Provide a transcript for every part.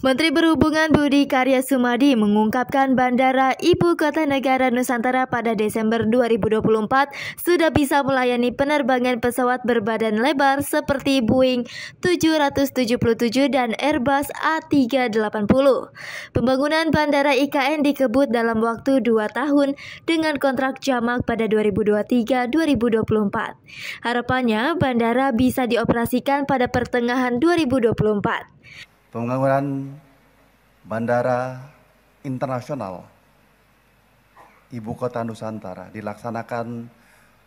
Menteri Perhubungan Budi Karya Sumadi mengungkapkan bandara ibu kota negara Nusantara pada Desember 2024 sudah bisa melayani penerbangan pesawat berbadan lebar seperti Boeing 777 dan Airbus A380. Pembangunan bandara IKN dikebut dalam waktu 2 tahun dengan kontrak jamak pada 2023-2024. Harapannya bandara bisa dioperasikan pada pertengahan 2024 pembangunan Bandara Internasional Ibu Kota Nusantara dilaksanakan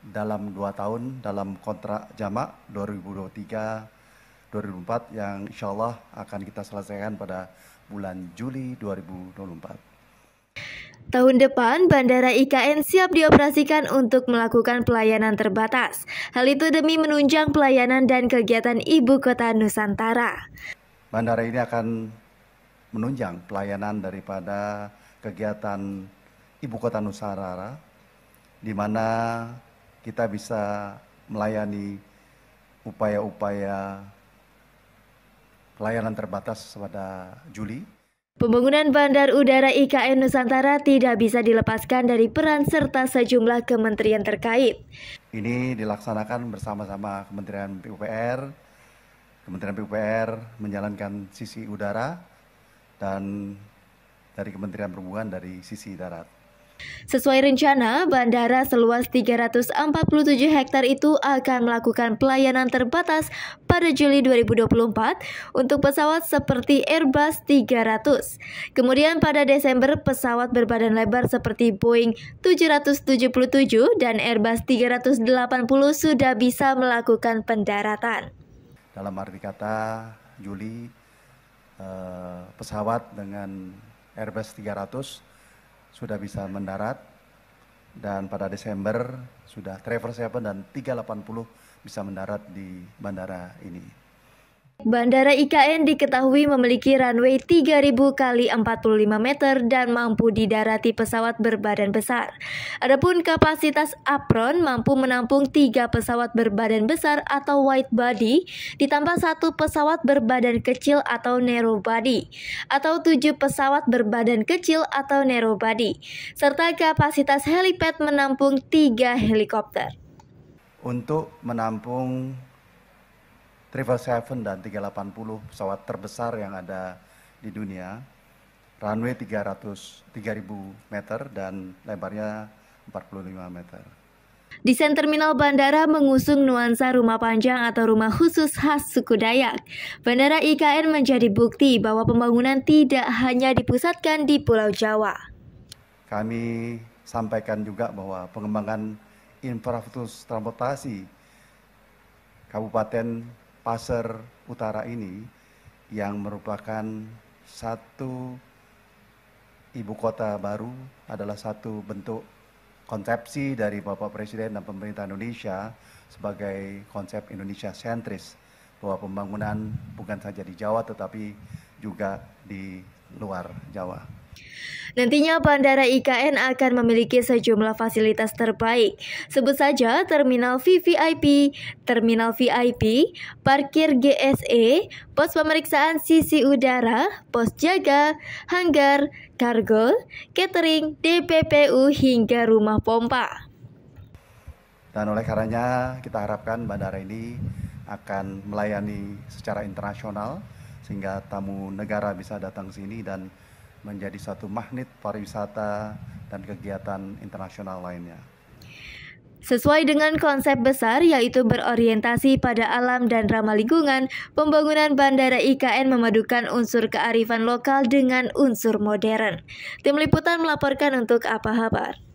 dalam dua tahun dalam kontrak jamak 2023-2004 yang insya Allah akan kita selesaikan pada bulan Juli 2024. Tahun depan, Bandara IKN siap dioperasikan untuk melakukan pelayanan terbatas. Hal itu demi menunjang pelayanan dan kegiatan ibu kota Nusantara bandara ini akan menunjang pelayanan daripada kegiatan ibu kota Nusantara, di mana kita bisa melayani upaya-upaya pelayanan terbatas pada Juli. Pembangunan Bandar Udara IKN Nusantara tidak bisa dilepaskan dari peran serta sejumlah kementerian terkait. Ini dilaksanakan bersama-sama Kementerian PUPR, Kementerian PUPR menjalankan sisi udara dan dari Kementerian Perhubungan dari sisi darat. Sesuai rencana, bandara seluas 347 hektar itu akan melakukan pelayanan terbatas pada Juli 2024 untuk pesawat seperti Airbus 300. Kemudian pada Desember, pesawat berbadan lebar seperti Boeing 777 dan Airbus 380 sudah bisa melakukan pendaratan. Dalam arti kata, Juli, eh, pesawat dengan Airbus 300 sudah bisa mendarat dan pada Desember sudah Traverse 7 dan 380 bisa mendarat di bandara ini. Bandara IKN diketahui memiliki runway 3000 kali 45 meter dan mampu didarati pesawat berbadan besar. Adapun kapasitas apron mampu menampung 3 pesawat berbadan besar atau wide body ditambah satu pesawat berbadan kecil atau narrow body atau 7 pesawat berbadan kecil atau narrow body serta kapasitas helipad menampung 3 helikopter. Untuk menampung Seven dan 380 pesawat terbesar yang ada di dunia. Runway 300 3000 meter dan lebarnya 45 meter. Desain terminal bandara mengusung nuansa rumah panjang atau rumah khusus khas suku Dayak. Bandara IKN menjadi bukti bahwa pembangunan tidak hanya dipusatkan di Pulau Jawa. Kami sampaikan juga bahwa pengembangan infrastruktur transportasi Kabupaten Pasar Utara ini yang merupakan satu ibu kota baru adalah satu bentuk konsepsi dari Bapak Presiden dan pemerintah Indonesia sebagai konsep Indonesia sentris bahwa pembangunan bukan saja di Jawa tetapi juga di luar Jawa. Nantinya Bandara IKN akan memiliki sejumlah fasilitas terbaik, sebut saja Terminal VVIP, Terminal VIP, Parkir GSE, Pos Pemeriksaan Sisi Udara, Pos Jaga, Hanggar, Kargo, Catering, DPPU hingga Rumah Pompa. Dan oleh karenanya kita harapkan bandara ini akan melayani secara internasional sehingga tamu negara bisa datang sini dan menjadi satu magnet pariwisata dan kegiatan internasional lainnya. Sesuai dengan konsep besar yaitu berorientasi pada alam dan ramah lingkungan, pembangunan Bandara IKN memadukan unsur kearifan lokal dengan unsur modern. Tim liputan melaporkan untuk apa kabar?